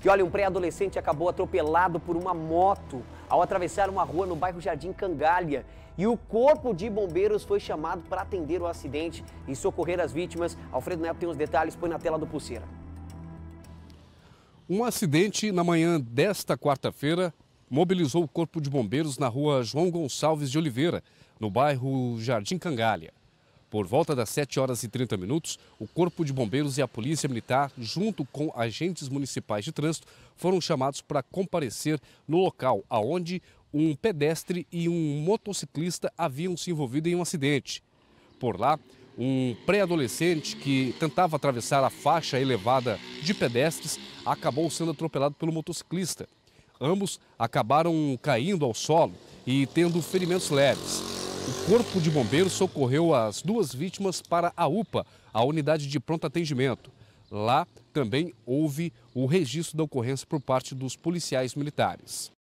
Que olha, um pré-adolescente acabou atropelado por uma moto ao atravessar uma rua no bairro Jardim Cangalha. E o corpo de bombeiros foi chamado para atender o acidente e socorrer as vítimas. Alfredo Neto tem os detalhes, põe na tela do Pulseira. Um acidente na manhã desta quarta-feira mobilizou o corpo de bombeiros na rua João Gonçalves de Oliveira, no bairro Jardim Cangalha. Por volta das 7 horas e 30 minutos, o Corpo de Bombeiros e a Polícia Militar, junto com agentes municipais de trânsito, foram chamados para comparecer no local aonde um pedestre e um motociclista haviam se envolvido em um acidente. Por lá, um pré-adolescente que tentava atravessar a faixa elevada de pedestres acabou sendo atropelado pelo motociclista. Ambos acabaram caindo ao solo e tendo ferimentos leves. O Corpo de Bombeiros socorreu as duas vítimas para a UPA, a unidade de pronto atendimento. Lá também houve o registro da ocorrência por parte dos policiais militares.